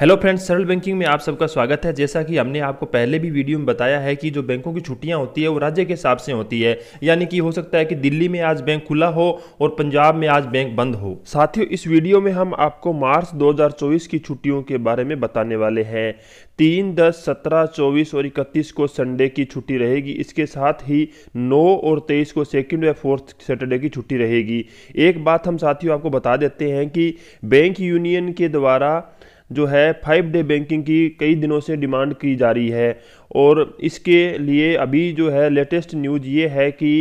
hello friends सरल banking में आप सबका स्वागत है जैसा कि हमने आपको पहले भी वीडियो में बताया है कि जो बैंकों की छुट्टियां होती है वो राज्य के हिसाब से होती है यानी कि हो सकता है कि दिल्ली में आज बैंक खुला हो और पंजाब में आज बैंक बंद हो साथियों इस वीडियो में हम आपको मार्च 2024 की छुट्टियों के बारे में बताने वाले हैं तीन दस सत्रह चौबीस और इकतीस को संडे की छुट्टी रहेगी इसके साथ ही नौ और तेईस को सेकेंड व फोर्थ सैटरडे की छुट्टी रहेगी एक बात हम साथियों आपको बता देते हैं कि बैंक यूनियन के द्वारा जो है फाइव डे बैंकिंग की कई दिनों से डिमांड की जा रही है और इसके लिए अभी जो है लेटेस्ट न्यूज़ ये है कि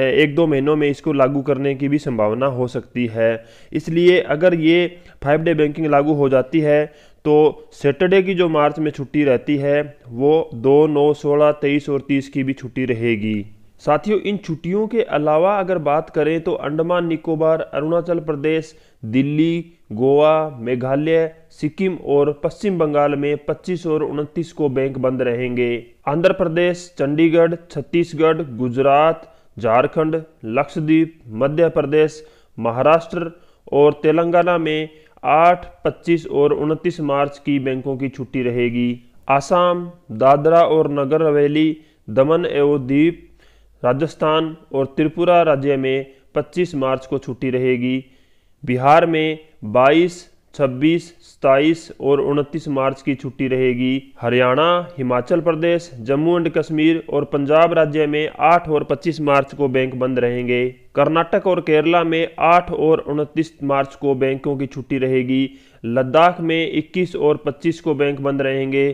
एक दो महीनों में इसको लागू करने की भी संभावना हो सकती है इसलिए अगर ये फाइव डे बैंकिंग लागू हो जाती है तो सैटरडे की जो मार्च में छुट्टी रहती है वो दो नौ सोलह तेईस और तीस की भी छुट्टी रहेगी साथियों इन छुट्टियों के अलावा अगर बात करें तो अंडमान निकोबार अरुणाचल प्रदेश दिल्ली गोवा मेघालय सिक्किम और पश्चिम बंगाल में 25 और 29 को बैंक बंद रहेंगे आंध्र प्रदेश चंडीगढ़ छत्तीसगढ़ गुजरात झारखंड लक्षद्वीप मध्य प्रदेश महाराष्ट्र और तेलंगाना में 8, 25 और 29 मार्च की बैंकों की छुट्टी रहेगी आसाम दादरा और नगर हवेली दमन एवं द्वीप राजस्थान और त्रिपुरा राज्य में 25 मार्च को छुट्टी रहेगी बिहार में 22, 26, 27 और 29 मार्च की छुट्टी रहेगी हरियाणा हिमाचल प्रदेश जम्मू एंड कश्मीर और पंजाब राज्य में 8 और 25 मार्च को बैंक बंद रहेंगे कर्नाटक और केरला में 8 और 29 मार्च को बैंकों की छुट्टी रहेगी लद्दाख में 21 और 25 को बैंक बंद रहेंगे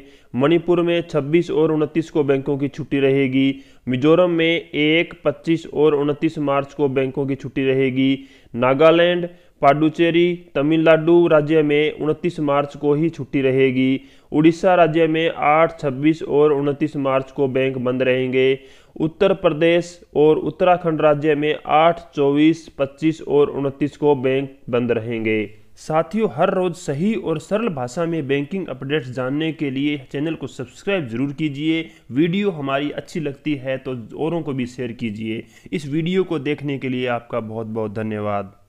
मणिपुर में 26 और 29 को बैंकों की छुट्टी रहेगी मिजोरम में 1, 25 और 29 मार्च को बैंकों की छुट्टी रहेगी नागालैंड पाडुचेरी तमिलनाडु राज्य में 29 मार्च को ही छुट्टी रहेगी उड़ीसा राज्य में 8, 26 और 29 मार्च को बैंक बंद रहेंगे उत्तर प्रदेश और उत्तराखंड राज्य में 8, 24, 25 और 29 को बैंक बंद रहेंगे साथियों हर रोज़ सही और सरल भाषा में बैंकिंग अपडेट्स जानने के लिए चैनल को सब्सक्राइब ज़रूर कीजिए वीडियो हमारी अच्छी लगती है तो औरों को भी शेयर कीजिए इस वीडियो को देखने के लिए आपका बहुत बहुत धन्यवाद